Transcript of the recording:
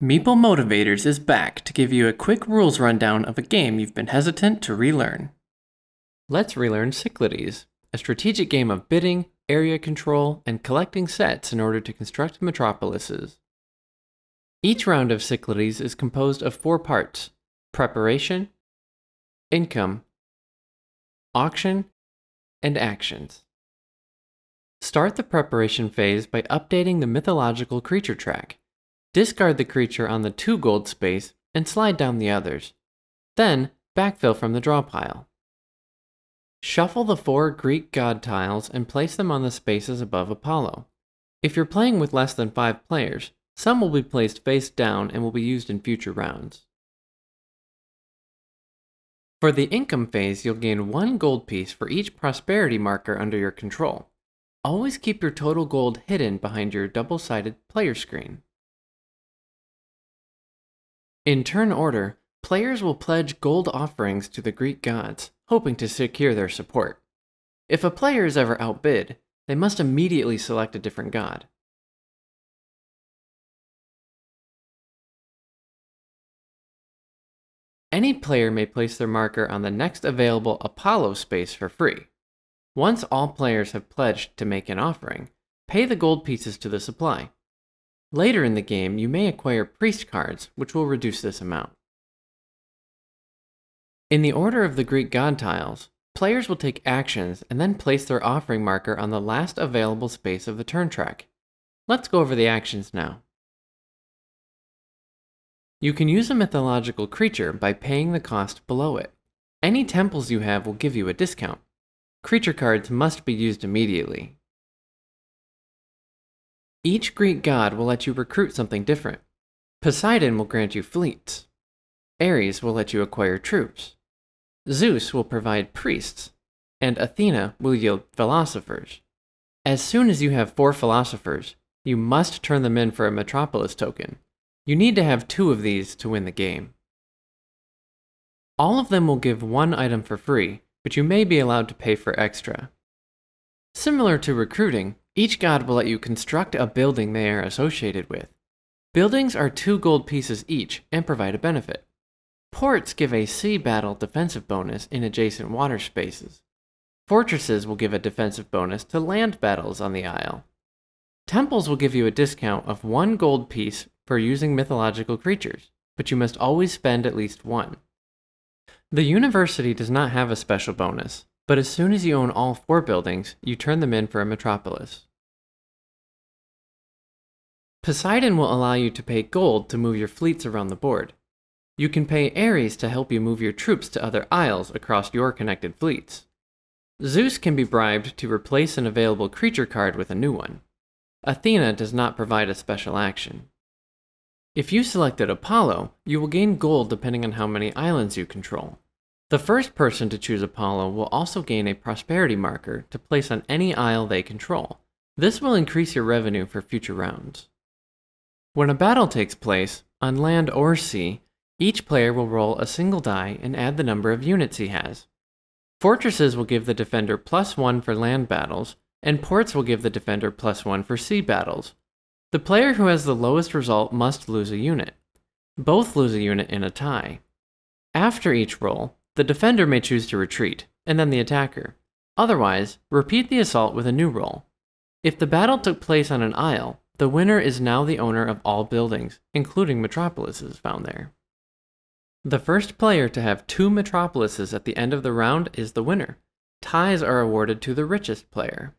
Meeple Motivators is back to give you a quick rules rundown of a game you've been hesitant to relearn. Let's relearn Cyclades, a strategic game of bidding, area control, and collecting sets in order to construct metropolises. Each round of Cyclades is composed of four parts preparation, income, auction, and actions. Start the preparation phase by updating the mythological creature track Discard the creature on the 2 gold space and slide down the others. Then, backfill from the draw pile. Shuffle the 4 Greek god tiles and place them on the spaces above Apollo. If you're playing with less than 5 players, some will be placed face down and will be used in future rounds. For the income phase, you'll gain one gold piece for each prosperity marker under your control. Always keep your total gold hidden behind your double-sided player screen. In turn order, players will pledge gold offerings to the Greek gods, hoping to secure their support. If a player is ever outbid, they must immediately select a different god. Any player may place their marker on the next available Apollo space for free. Once all players have pledged to make an offering, pay the gold pieces to the supply. Later in the game, you may acquire priest cards, which will reduce this amount. In the order of the Greek god tiles, players will take actions and then place their offering marker on the last available space of the turn track. Let's go over the actions now. You can use a mythological creature by paying the cost below it. Any temples you have will give you a discount. Creature cards must be used immediately, each Greek god will let you recruit something different. Poseidon will grant you fleets. Ares will let you acquire troops. Zeus will provide priests. And Athena will yield philosophers. As soon as you have four philosophers, you must turn them in for a Metropolis token. You need to have two of these to win the game. All of them will give one item for free, but you may be allowed to pay for extra. Similar to recruiting, each god will let you construct a building they are associated with. Buildings are two gold pieces each and provide a benefit. Ports give a sea battle defensive bonus in adjacent water spaces. Fortresses will give a defensive bonus to land battles on the isle. Temples will give you a discount of one gold piece for using mythological creatures, but you must always spend at least one. The university does not have a special bonus, but as soon as you own all four buildings, you turn them in for a metropolis. Poseidon will allow you to pay gold to move your fleets around the board. You can pay Ares to help you move your troops to other isles across your connected fleets. Zeus can be bribed to replace an available creature card with a new one. Athena does not provide a special action. If you selected Apollo, you will gain gold depending on how many islands you control. The first person to choose Apollo will also gain a prosperity marker to place on any isle they control. This will increase your revenue for future rounds. When a battle takes place, on land or sea, each player will roll a single die and add the number of units he has. Fortresses will give the defender plus 1 for land battles, and ports will give the defender plus 1 for sea battles. The player who has the lowest result must lose a unit. Both lose a unit in a tie. After each roll, the defender may choose to retreat, and then the attacker. Otherwise, repeat the assault with a new roll. If the battle took place on an isle, the winner is now the owner of all buildings, including metropolises found there. The first player to have two metropolises at the end of the round is the winner. Ties are awarded to the richest player.